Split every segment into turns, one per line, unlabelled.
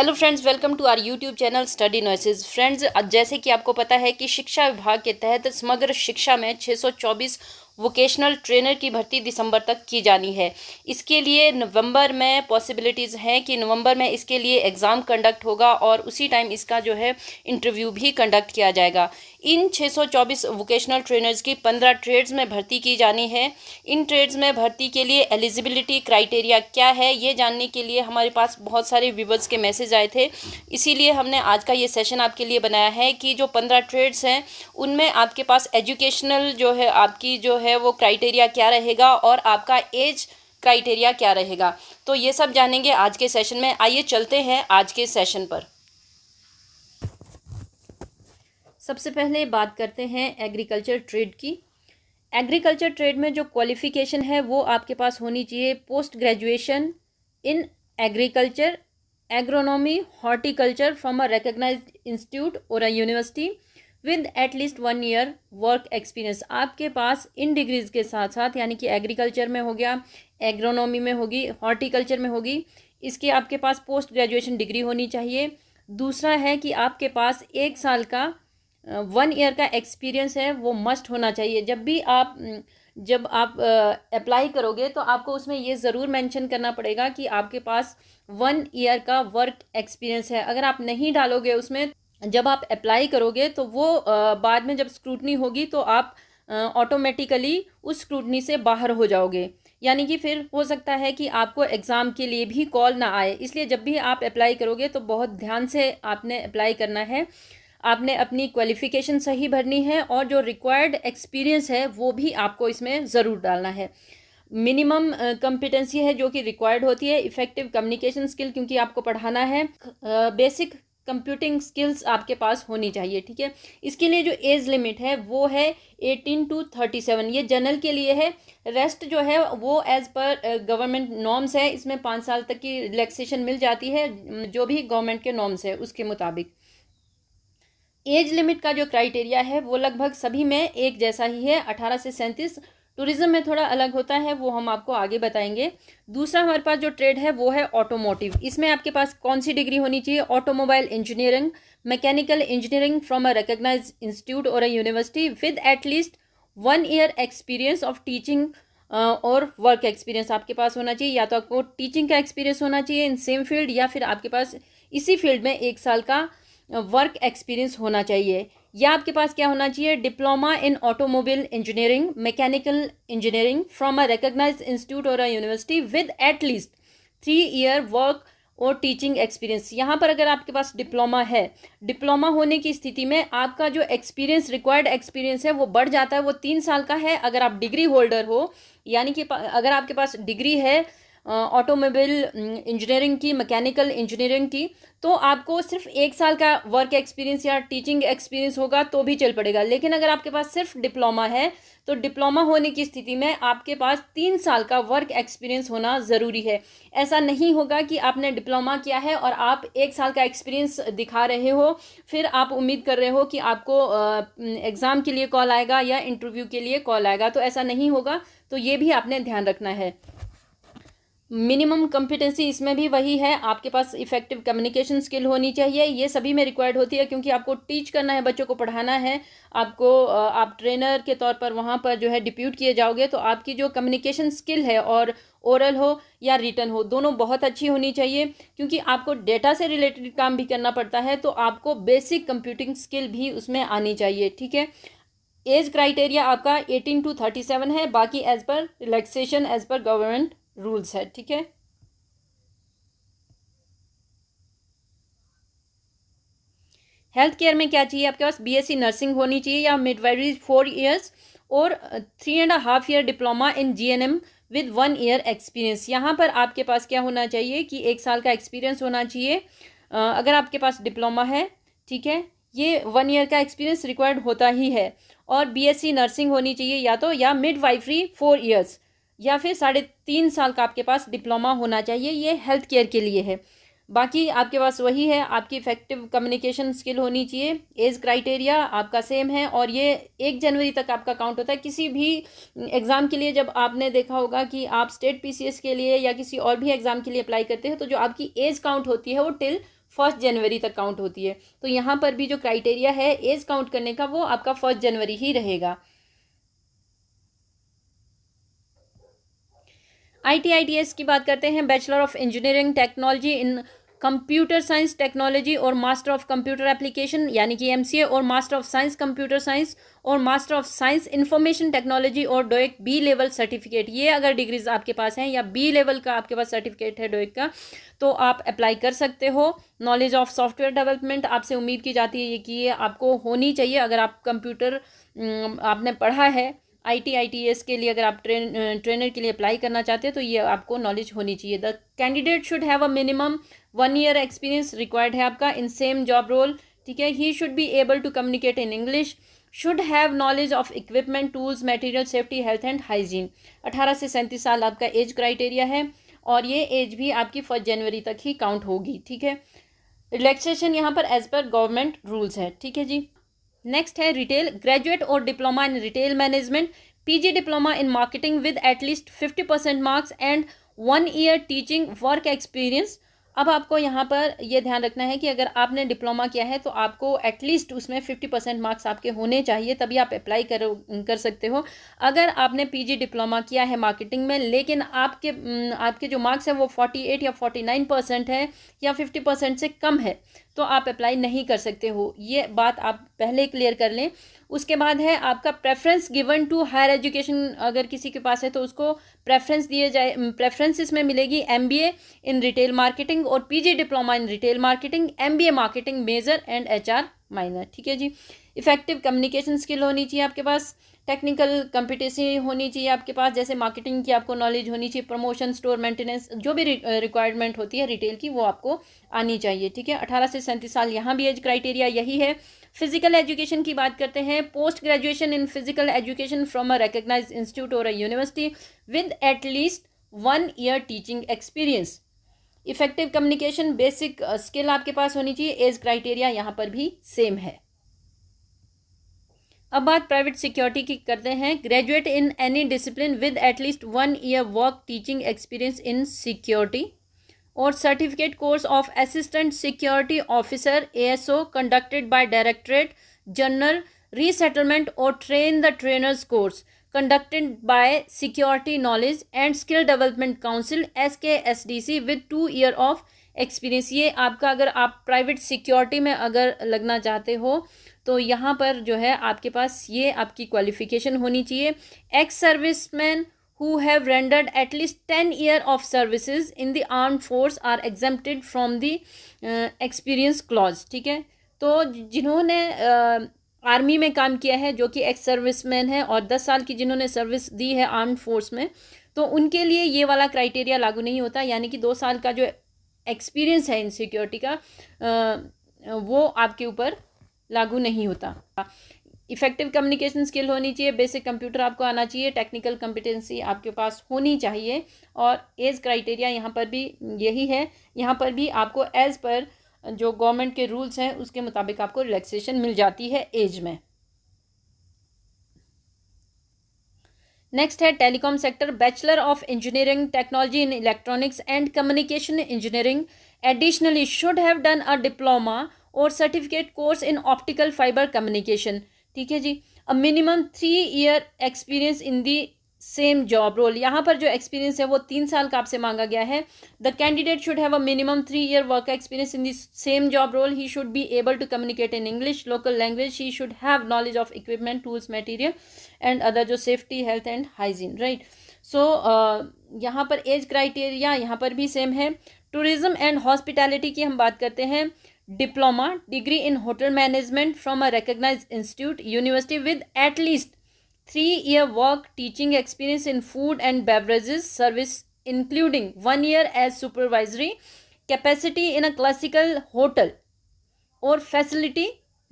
hello friends welcome to our YouTube channel study noises friends जैसे कि आपको पता है कि शिक्षा विभाग के तहत समग्र शिक्षा में 624 वोकेशनल ट्रेनर की भर्ती दिसंबर तक की जानी है इसके लिए नवंबर में पॉसिबिलिटीज़ हैं कि नवंबर में इसके लिए एग्ज़ाम कंडक्ट होगा और उसी टाइम इसका जो है इंटरव्यू भी कंडक्ट किया जाएगा इन 624 वोकेशनल ट्रेनर्स की 15 ट्रेड्स में भर्ती की जानी है इन ट्रेड्स में भर्ती के लिए एलिजिबिलिटी क्राइटेरिया क्या है ये जानने के लिए हमारे पास बहुत सारे व्यूवर्स के मैसेज आए थे इसीलिए हमने आज का ये सेशन आपके लिए बनाया है कि जो पंद्रह ट्रेड्स हैं उनमें आपके पास एजुकेशनल जो है आपकी जो है है वो क्राइटेरिया क्या रहेगा और आपका एज क्राइटेरिया क्या रहेगा तो ये सब जानेंगे आज के सेशन में आइए चलते हैं आज के सेशन पर सबसे पहले बात करते हैं एग्रीकल्चर ट्रेड की एग्रीकल्चर ट्रेड में जो क्वालिफ़िकेशन है वो आपके पास होनी चाहिए post graduation in agriculture agronomy horticulture from a recognise institute और a university with at least one year work experience आपके पास इन डिग्रीज़ के साथ साथ यानी कि एग्रीकल्चर में हो गया एग्रोनॉमी में होगी हॉर्टिकल्चर में होगी इसकी आपके पास पोस्ट ग्रेजुएशन डिग्री होनी चाहिए दूसरा है कि आपके पास एक साल का वन ईयर का एक्सपीरियंस है वो मस्ट होना चाहिए जब भी आप जब आप अप्लाई करोगे तो आपको उसमें ये ज़रूर मेंशन करना पड़ेगा कि आपके पास वन ईयर का वर्क एक्सपीरियंस है अगर आप नहीं डालोगे उसमें जब आप अप्लाई करोगे तो वो बाद में जब स्क्रूटनी होगी तो आप ऑटोमेटिकली उस स्क्रूटनी से बाहर हो जाओगे यानी कि फिर हो सकता है कि आपको एग्ज़ाम के लिए भी कॉल ना आए इसलिए जब भी आप अप्लाई करोगे तो बहुत ध्यान से आपने अप्लाई करना है आपने अपनी क्वालिफ़िकेशन सही भरनी है और जो रिक्वायर्ड एक्सपीरियंस है वो भी आपको इसमें ज़रूर डालना है मिनिमम कम्पिटेंसी है जो कि रिक्वायर्ड होती है इफ़ेक्टिव कम्युनिकेशन स्किल क्योंकि आपको पढ़ाना है बेसिक कंप्यूटिंग स्किल्स आपके पास होनी चाहिए ठीक है इसके लिए जो एज लिमिट है वो है एटीन टू थर्टी सेवन ये जनरल के लिए है रेस्ट जो है वो एज पर गवर्नमेंट नॉर्म्स है इसमें पाँच साल तक की रिलैक्सेशन मिल जाती है जो भी गवर्नमेंट के नॉर्म्स है उसके मुताबिक एज लिमिट का जो क्राइटेरिया है वो लगभग सभी में एक जैसा ही है अठारह से सैंतीस टूरिज्म में थोड़ा अलग होता है वो हम आपको आगे बताएंगे दूसरा हमारे पास जो ट्रेड है वो है ऑटोमोटिव इसमें आपके पास कौन सी डिग्री होनी चाहिए automobile engineering mechanical engineering from a recognise institute और a university with at least one year experience of teaching और वर्क एक्सपीरियंस आपके पास होना चाहिए या तो आपको टीचिंग का एक्सपीरियंस होना चाहिए इन सेम फील्ड या फिर आपके पास इसी फील्ड में एक साल का वर्क uh, एक्सपीरियंस होना चाहिए या आपके पास क्या होना चाहिए diploma in automobile engineering mechanical engineering from a recognise institute और a university with at least three year work और टीचिंग एक्सपीरियंस यहाँ पर अगर आपके पास डिप्लोमा है डिप्लोमा होने की स्थिति में आपका जो एक्सपीरियंस रिक्वायर्ड एक्सपीरियंस है वो बढ़ जाता है वो तीन साल का है अगर आप डिग्री होल्डर हो यानी कि अगर आपके पास डिग्री है ऑटोमोबाइल इंजीनियरिंग की मैकेनिकल इंजीनियरिंग की तो आपको सिर्फ एक साल का वर्क एक्सपीरियंस या टीचिंग एक्सपीरियंस होगा तो भी चल पड़ेगा लेकिन अगर आपके पास सिर्फ डिप्लोमा है तो डिप्लोमा होने की स्थिति में आपके पास तीन साल का वर्क एक्सपीरियंस होना ज़रूरी है ऐसा नहीं होगा कि आपने डिप्लोमा किया है और आप एक साल का एक्सपीरियंस दिखा रहे हो फिर आप उम्मीद कर रहे हो कि आपको एग्ज़ाम के लिए कॉल आएगा या इंटरव्यू के लिए कॉल आएगा तो ऐसा नहीं होगा तो ये भी आपने ध्यान रखना है मिनिमम कम्पिटेंसी इसमें भी वही है आपके पास इफेक्टिव कम्युनिकेशन स्किल होनी चाहिए ये सभी में रिक्वायर्ड होती है क्योंकि आपको टीच करना है बच्चों को पढ़ाना है आपको आप ट्रेनर के तौर पर वहाँ पर जो है डिप्यूट किए जाओगे तो आपकी जो कम्युनिकेशन स्किल है और ओरल हो या रिटर्न हो दोनों बहुत अच्छी होनी चाहिए क्योंकि आपको डेटा से रिलेटेड काम भी करना पड़ता है तो आपको बेसिक कंप्यूटिंग स्किल भी उसमें आनी चाहिए ठीक है एज क्राइटेरिया आपका एटीन टू थर्टी सेवन है बाकी एज पर रिलैक्सेशन एज पर गवर्नमेंट रूल्स है ठीक है हेल्थ केयर में क्या चाहिए आपके पास बीएससी नर्सिंग होनी चाहिए या मिडवाइवरी फोर ईयर्स और three and half year diploma in GNM with one year experience यहाँ पर आपके पास क्या होना चाहिए कि एक साल का एक्सपीरियंस होना चाहिए अगर आपके पास डिप्लोमा है ठीक है ये वन ईयर का एक्सपीरियंस रिक्वायर्ड होता ही है और बीएससी नर्सिंग होनी चाहिए या तो या मिड वाइफरी फोर ईयर्स या फिर साढ़े तीन साल का आपके पास डिप्लोमा होना चाहिए ये हेल्थ केयर के लिए है बाकी आपके पास वही है आपकी इफेक्टिव कम्युनिकेशन स्किल होनी चाहिए एज क्राइटेरिया आपका सेम है और ये एक जनवरी तक आपका काउंट होता है किसी भी एग्ज़ाम के लिए जब आपने देखा होगा कि आप स्टेट पीसीएस के लिए या किसी और भी एग्ज़ाम के लिए अप्लाई करते हैं तो जो आपकी एज काउंट होती है वो टिल फर्स्ट जनवरी तक काउंट होती है तो यहाँ पर भी जो क्राइटेरिया है एज काउंट करने का वो आपका फर्स्ट जनवरी ही रहेगा आई की बात करते हैं bachelor of engineering technology in computer science technology और मास्टर ऑफ कंप्यूटर एप्लीकेशन यानी कि एम और master of science computer science और master of science information technology और डोएक बी लेवल सर्टिफिकेट ये अगर डिग्रीज आपके पास हैं या बी लेवल का आपके पास सर्टिफिकेट है डोएक का तो आप अप्लाई कर सकते हो नॉलेज ऑफ सॉफ्टवेयर डेवलपमेंट आपसे उम्मीद की जाती है ये कि ये आपको होनी चाहिए अगर आप कंप्यूटर आपने पढ़ा है I T I T S के लिए अगर आप ट्रेन ट्रेनर के लिए अप्लाई करना चाहते हैं तो ये आपको नॉलेज होनी चाहिए the candidate should have a minimum one year experience required है आपका इन सेम जॉब रोल ठीक है he should be able to communicate in English should have knowledge of equipment tools material safety health and hygiene अठारह से सैंतीस साल आपका age criteria है और ये एज भी आपकी फर्स्ट जनवरी तक ही काउंट होगी ठीक है रिलैक्सेशन यहाँ पर एज पर गवर्नमेंट रूल्स है ठीक है जी नेक्स्ट है रिटेल ग्रेजुएट और diploma in retail management PG diploma in marketing with at least fifty percent marks and one year teaching work experience अब आपको यहाँ पर यह ध्यान रखना है कि अगर आपने डिप्लोमा किया है तो आपको एटलीस्ट उसमें फिफ्टी परसेंट मार्क्स आपके होने चाहिए तभी आप अप्लाई कर कर सकते हो अगर आपने पीजी डिप्लोमा किया है मार्केटिंग में लेकिन आपके आपके जो मार्क्स हैं वो फोर्टी एट या फोर्टी नाइन परसेंट है या फिफ्टी परसेंट से कम है तो आप अप्लाई नहीं कर सकते हो ये बात आप पहले क्लियर कर लें उसके बाद है आपका preference given to higher education अगर किसी के पास है तो उसको प्रेफरेंस दिए जाए प्रेफरेंस इसमें मिलेगी एम इन रिटेल मार्केटिंग और P diploma in retail marketing M marketing major and H minor ठीक है जी इफेक्टिव कम्युनिकेशन स्किल होनी चाहिए आपके पास टेक्निकल कंपिटेंसी होनी चाहिए आपके पास जैसे मार्केटिंग की आपको नॉलेज होनी चाहिए प्रमोशन स्टोर मेंटेनेंस जो भी रिक्वायरमेंट होती है रिटेल की वो आपको आनी चाहिए ठीक है अठारह से सैंतीस साल यहाँ भी एज क्राइटेरिया यही है फिजिकल एजुकेशन की बात करते हैं post graduation in physical education from a recognise institute और a university with at least one year teaching experience effective communication basic skill आपके पास होनी चाहिए एज क्राइटेरिया यहाँ पर भी सेम है अब बात प्राइवेट सिक्योरिटी की करते हैं graduate in any discipline with at least one year work teaching experience in security और certificate course of assistant security officer ASO conducted by directorate general resettlement और train the trainers course conducted security knowledge and skill development council S K S D C with two year of experience ये आपका अगर आप private security में अगर लगना चाहते हो तो यहाँ पर जो है आपके पास ये आपकी क्वालिफिकेशन होनी चाहिए ex serviceman who have rendered at least 10 year of services in the armed force are exempted from the experience uh, clause ठीक है तो जिन्होंने आर्मी uh, में काम किया है जो कि एक्स सर्विस मैन है और दस साल की जिन्होंने सर्विस दी है आर्म्ड फोर्स में तो उनके लिए ये वाला क्राइटेरिया लागू नहीं होता यानी कि दो साल का जो एक्सपीरियंस है इन सिक्योरिटी का uh, वो आपके ऊपर लागू नहीं होता इफेक्टिव कम्युनिकेशन स्किल होनी चाहिए बेसिक कंप्यूटर आपको आना चाहिए टेक्निकल कम्पिटेंसी आपके पास होनी चाहिए और एज क्राइटेरिया यहाँ पर भी यही है यहाँ पर भी आपको एज़ पर जो गवर्नमेंट के रूल्स हैं उसके मुताबिक आपको रिलैक्सेशन मिल जाती है एज में नेक्स्ट है telecom sector bachelor of engineering technology in electronics and communication engineering additionally should have done a diploma और certificate course in optical fibre communication ठीक है जी a minimum three year experience in the same job role यहाँ पर जो experience है वो तीन साल का आपसे मांगा गया है the candidate should have a minimum three year work experience in this same job role he should be able to communicate in English local language he should have knowledge of equipment tools material and other जो safety health and hygiene right so यहाँ पर age criteria यहाँ पर भी same है tourism and hospitality की हम बात करते हैं diploma degree in hotel management from a recognized institute university with at least 3 year work teaching experience in food and beverages service including 1 year as supervisory capacity in a classical hotel or facility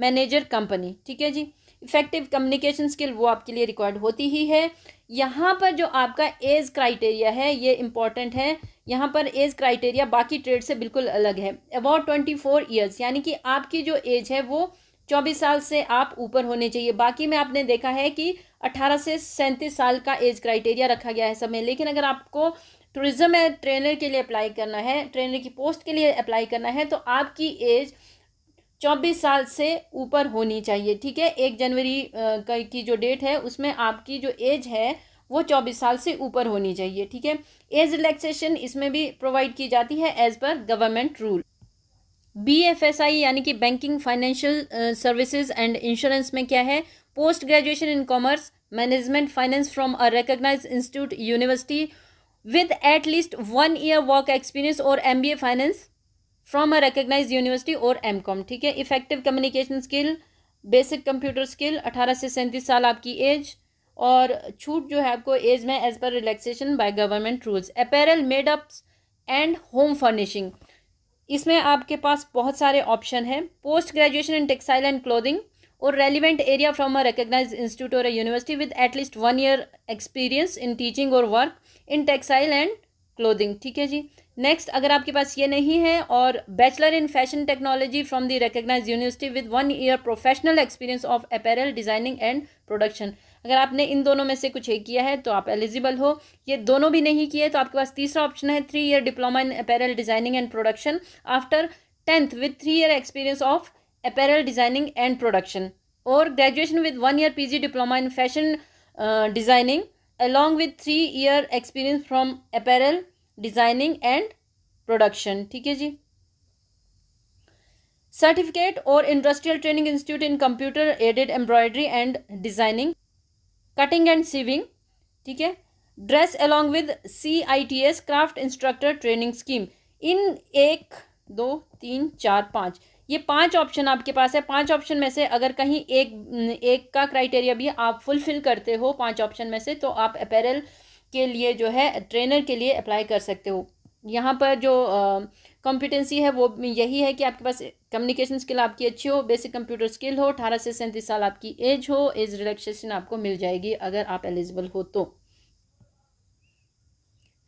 manager company ठीक है जी effective communication skill वो आपके लिए required होती ही है यहाँ पर जो आपका एज क्राइटेरिया है ये इंपॉर्टेंट है यहाँ पर एज क्राइटेरिया बाकी ट्रेड से बिल्कुल अलग है अबाउट ट्वेंटी फोर ईयर्स यानी कि आपकी जो एज है वो चौबीस साल से आप ऊपर होने चाहिए बाकी में आपने देखा है कि अट्ठारह से सैंतीस साल का एज क्राइटेरिया रखा गया है सब में लेकिन अगर आपको टूरिज्म ट्रेनर के लिए अप्लाई करना है ट्रेनर की पोस्ट के लिए अप्लाई करना है तो आपकी एज चौबीस साल से ऊपर होनी चाहिए ठीक है एक जनवरी की जो डेट है उसमें आपकी जो एज है वो चौबीस साल से ऊपर होनी चाहिए ठीक है एज रिलैक्सेशन इसमें भी प्रोवाइड की जाती है एज पर government rule B F S I यानी कि banking financial services and insurance में क्या है post graduation in commerce management finance from a recognise institute university with at least one year work experience और M B A finance from a recognise university और M com ठीक है effective communication skill basic computer skill अठारह से सैंतीस साल आपकी as और छूट जो है आपको एज में एज पर relaxation by government rules apparel made ups and home furnishing इसमें आपके पास बहुत सारे ऑप्शन हैं post graduation in textile and clothing और relevant area from a recognise institute और university with at least one year experience in teaching और work in textile and clothing ठीक है जी नेक्स्ट अगर आपके पास ये नहीं है और bachelor in fashion technology from the recognise university with one year professional experience of apparel designing and production अगर आपने इन दोनों में से कुछ एक किया है तो आप एलिजिबल हो ये दोनों भी नहीं किए तो आपके पास तीसरा ऑप्शन है three year diploma in apparel designing and production after tenth with three year experience of apparel designing and production और graduation with one year P diploma in fashion designing along with three year experience from apparel designing and production ठीक है जी certificate और industrial training institute in computer aided embroidery and designing cutting and sewing ठीक है dress along with C I T S craft instructor training scheme in एक दो तीन चार पाँच ये पांच ऑप्शन आपके पास है पांच ऑप्शन में से अगर कहीं एक एक का क्राइटेरिया भी आप फुलफिल करते हो पांच ऑप्शन में से तो आप अपेरल के लिए जो है ट्रेनर के लिए अप्लाई कर सकते हो यहाँ पर जो कॉम्पिटेंसी है वो यही है कि आपके पास कम्युनिकेशन स्किल आपकी अच्छी हो बेसिक कंप्यूटर स्किल हो अठारह से सैंतीस साल आपकी एज हो एज रिलैक्सेशन आपको मिल जाएगी अगर आप एलिजिबल हो तो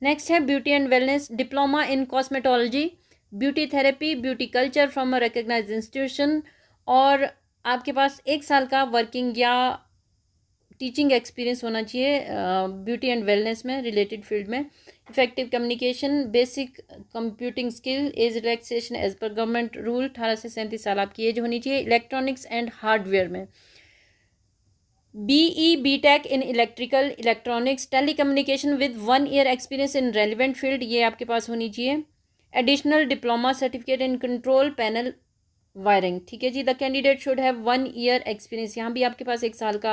नेक्स्ट है beauty and wellness diploma in cosmetology beauty therapy beauty culture from a recognise institution और आपके पास एक साल का वर्किंग या टीचिंग एक्सपीरियंस होना चाहिए ब्यूटी एंड वेलनेस में रिलेटेड फील्ड में effective communication basic computing skill age relaxation age पर गवर्नमेंट रूल अठारह से सैंतीस साल आपकी एज होनी चाहिए इलेक्ट्रॉनिक्स एंड हार्डवेयर में B E B tech in electrical electronics telecommunication with one year experience in relevant field ये आपके पास होनी चाहिए additional diploma certificate in control panel wiring ठीक है जी the candidate should have one year experience यहाँ भी आपके पास एक साल का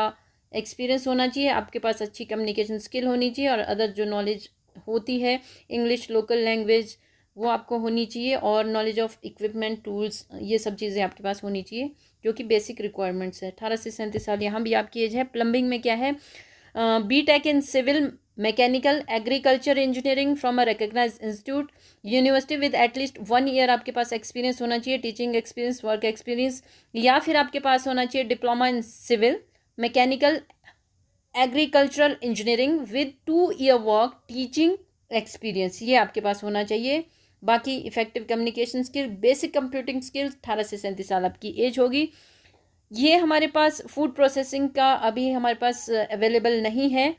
एक्सपीरियंस होना चाहिए आपके पास अच्छी कम्युनिकेशन स्किल होनी चाहिए और अदर जो नॉलेज होती है इंग्लिश लोकल लैंग्वेज वो आपको होनी चाहिए और नॉलेज ऑफ इक्विपमेंट टूल्स ये सब चीज़ें आपके पास होनी चाहिए जो कि बेसिक रिक्वायरमेंट्स है अठारह से सैंतीस साल यहाँ भी आपकी एज है प्लम्बिंग में क्या है B tech in civil mechanical agriculture engineering from a recognise institute university with at least one year आपके पास एक्सपीरियंस होना चाहिए टीचिंग एक्सपीरियंस वर्क एक्सपीरियंस या फिर आपके पास होना चाहिए diploma in civil mechanical agricultural engineering with two year work teaching experience ये आपके पास होना चाहिए बाकी effective communication skill basic computing skills अठारह से सैंतीस साल आपकी एज होगी ये हमारे पास फूड प्रोसेसिंग का अभी हमारे पास अवेलेबल नहीं है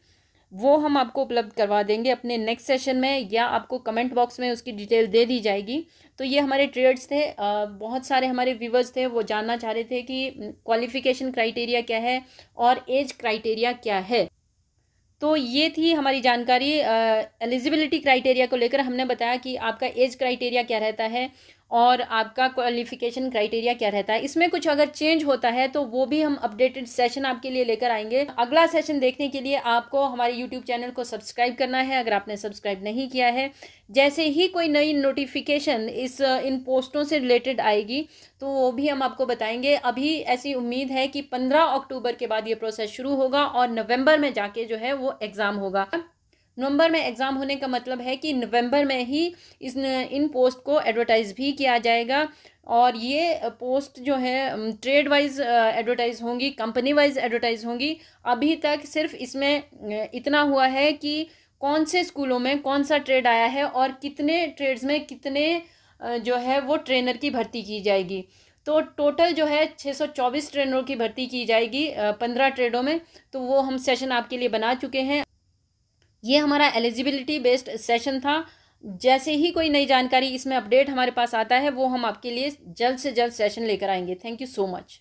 वो हम आपको उपलब्ध करवा देंगे अपने नेक्स्ट सेशन में या आपको कमेंट बॉक्स में उसकी डिटेल दे दी जाएगी तो ये हमारे ट्रेड्स थे बहुत सारे हमारे व्यूवर्स थे वो जानना चाह रहे थे कि क्वालिफिकेशन क्राइटेरिया क्या है और एज क्राइटेरिया क्या है तो ये थी हमारी जानकारी एलिजिबिलिटी क्राइटेरिया को लेकर हमने बताया कि आपका एज क्राइटेरिया क्या रहता है और आपका क्वालिफिकेशन क्राइटेरिया क्या रहता है इसमें कुछ अगर चेंज होता है तो वो भी हम अपडेटेड सेशन आपके लिए लेकर आएंगे अगला सेशन देखने के लिए आपको हमारे यूट्यूब चैनल को सब्सक्राइब करना है अगर आपने सब्सक्राइब नहीं किया है जैसे ही कोई नई नोटिफिकेशन इस इन पोस्टों से रिलेटेड आएगी तो वो भी हम आपको बताएंगे अभी ऐसी उम्मीद है कि पंद्रह अक्टूबर के बाद ये प्रोसेस शुरू होगा और नवम्बर में जाके जो है वो एग्ज़ाम होगा नवंबर में एग्ज़ाम होने का मतलब है कि नवंबर में ही इस इन पोस्ट को एडवर्टाइज़ भी किया जाएगा और ये पोस्ट जो है ट्रेड वाइज एडवर्टाइज़ होंगी कंपनी वाइज एडवर्टाइज़ होंगी अभी तक सिर्फ इसमें इतना हुआ है कि कौन से स्कूलों में कौन सा ट्रेड आया है और कितने ट्रेड्स में कितने जो है वो ट्रेनर की भर्ती की जाएगी तो टोटल जो है 624 ट्रेनरों की भर्ती की जाएगी पंद्रह ट्रेडों में तो वो हम सेशन आपके लिए बना चुके हैं ये हमारा एलिजिबिलिटी बेस्ड सेशन था जैसे ही कोई नई जानकारी इसमें अपडेट हमारे पास आता है वो हम आपके लिए जल्द से जल्द सेशन लेकर आएंगे थैंक यू सो मच